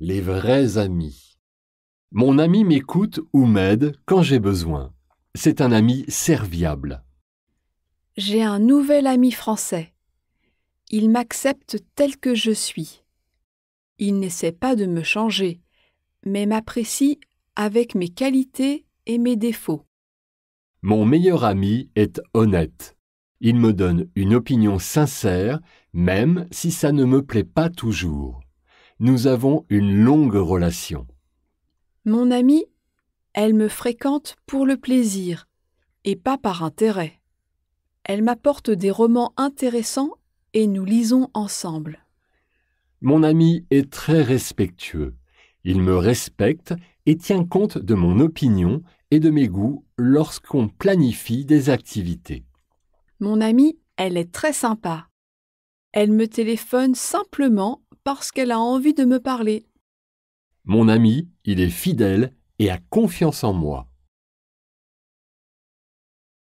Les vrais amis. Mon ami m'écoute ou m'aide quand j'ai besoin. C'est un ami serviable. J'ai un nouvel ami français. Il m'accepte tel que je suis. Il n'essaie pas de me changer, mais m'apprécie avec mes qualités et mes défauts. Mon meilleur ami est honnête. Il me donne une opinion sincère, même si ça ne me plaît pas toujours. Nous avons une longue relation. Mon amie, elle me fréquente pour le plaisir et pas par intérêt. Elle m'apporte des romans intéressants et nous lisons ensemble. Mon ami est très respectueux. Il me respecte et tient compte de mon opinion et de mes goûts lorsqu'on planifie des activités. Mon amie, elle est très sympa. Elle me téléphone simplement parce qu'elle a envie de me parler. Mon ami, il est fidèle et a confiance en moi.